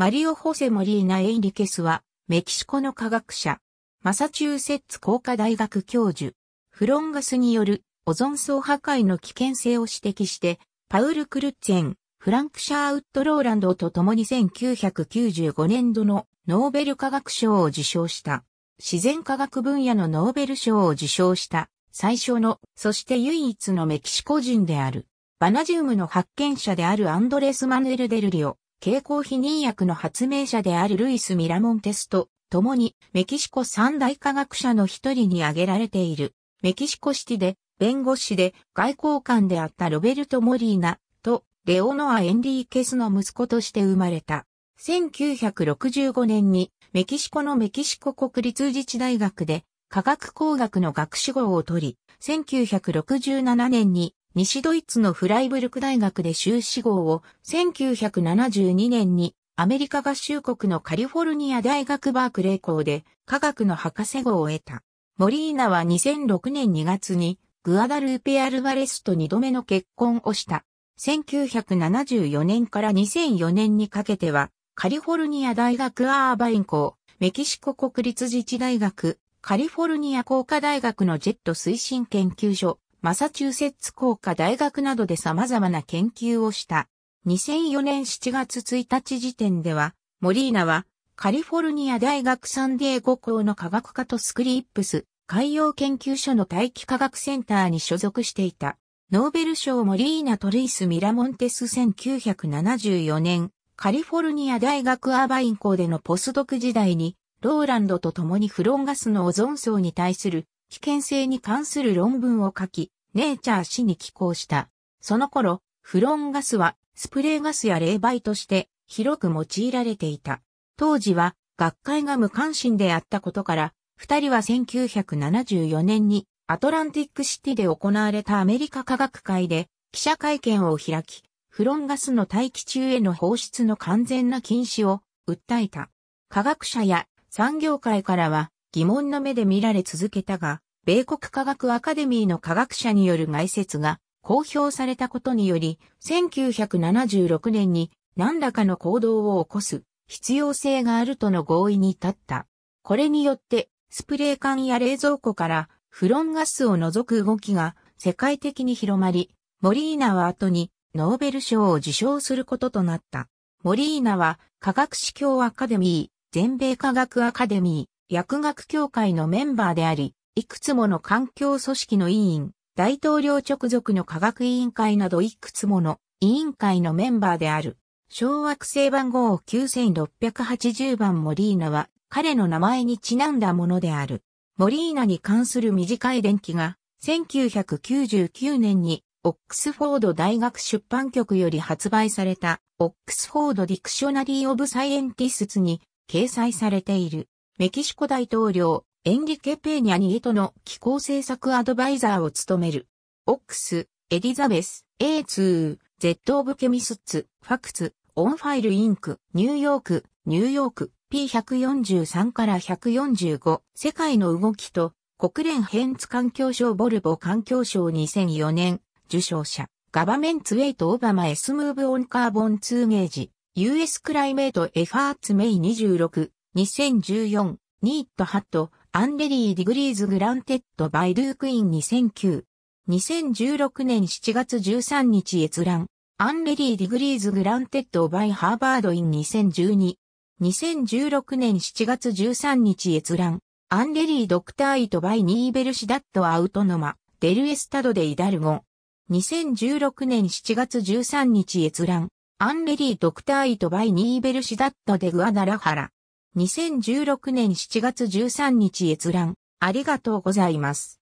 マリオ・ホセ・モリーナ・エイリケスは、メキシコの科学者、マサチューセッツ工科大学教授、フロンガスによるオゾン層破壊の危険性を指摘して、パウル・クルッツェン、フランク・シャーウッド・ローランドと共に1995年度のノーベル科学賞を受賞した。自然科学分野のノーベル賞を受賞した最初の、そして唯一のメキシコ人である。バナジウムの発見者であるアンドレス・マヌエル・デルリオ、傾向避妊薬の発明者であるルイス・ミラモンテスと、共にメキシコ三大科学者の一人に挙げられている。メキシコシティで、弁護士で外交官であったロベルト・モリーナとレオノア・エンリーケスの息子として生まれた。1965年にメキシコのメキシコ国立自治大学で科学工学の学士号を取り、1967年に西ドイツのフライブルク大学で修士号を1972年にアメリカ合衆国のカリフォルニア大学バークレー校で科学の博士号を得た。モリーナは2006年2月にグアダルーペ・アルバレスと2度目の結婚をした。1974年から2004年にかけてはカリフォルニア大学アーバイン校、メキシコ国立自治大学、カリフォルニア工科大学のジェット推進研究所、マサチューセッツ工科大学などで様々な研究をした。2004年7月1日時点では、モリーナはカリフォルニア大学サンデーゴ校の科学科とスクリップス海洋研究所の大気科学センターに所属していた。ノーベル賞モリーナ・トルイス・ミラモンテス1974年、カリフォルニア大学アーバイン校でのポスドク時代に、ローランドと共にフロンガスのオゾン層に対する危険性に関する論文を書き、ネイチャー氏に寄稿した。その頃、フロンガスはスプレーガスや冷媒として広く用いられていた。当時は学会が無関心であったことから、二人は1974年にアトランティックシティで行われたアメリカ科学会で記者会見を開き、フロンガスの大気中への放出の完全な禁止を訴えた。科学者や産業界からは疑問の目で見られ続けたが、米国科学アカデミーの科学者による概説が公表されたことにより、1976年に何らかの行動を起こす必要性があるとの合意に至った。これによって、スプレー缶や冷蔵庫からフロンガスを除く動きが世界的に広まり、モリーナは後にノーベル賞を受賞することとなった。モリーナは科学指教アカデミー、全米科学アカデミー、薬学協会のメンバーであり、いくつもの環境組織の委員、大統領直属の科学委員会などいくつもの委員会のメンバーである。小惑星番号9680番モリーナは彼の名前にちなんだものである。モリーナに関する短い伝記が1999年にオックスフォード大学出版局より発売されたオックスフォードディクショナリー・オブ・サイエンティスツに掲載されている。メキシコ大統領、エンリケ・ペーニャ・ニエトの気候政策アドバイザーを務める。オックス、エリザベス、A2、Z オブケミスッツ、ファクツ、オンファイルインク、ニューヨーク、ニューヨーク、P143 から145、世界の動きと、国連変ツ環境省ボルボ環境省2004年、受賞者、ガバメンツウェイトオバマエスムーブオンカーボンツーゲージ、US クライメートエファーツメイ26、2014、ニートハット、アンレリー・ディグリーズ・グランテッド・バイ・ルークイン2009。2016年7月13日閲覧。アンレリー・ディグリーズ・グランテッド・バイ・ハーバード・イン2012。2016年7月13日閲覧。アンレリー・ドクター・イト・バイ・ニーベル・シダット・アウトノマ、デル・エスタド・デ・イダルゴ。2016年7月13日閲覧。アンレリー・ドクター・イト・バイ・ニーベル・シダット・デ・グアダラハラ。2016年7月13日閲覧、ありがとうございます。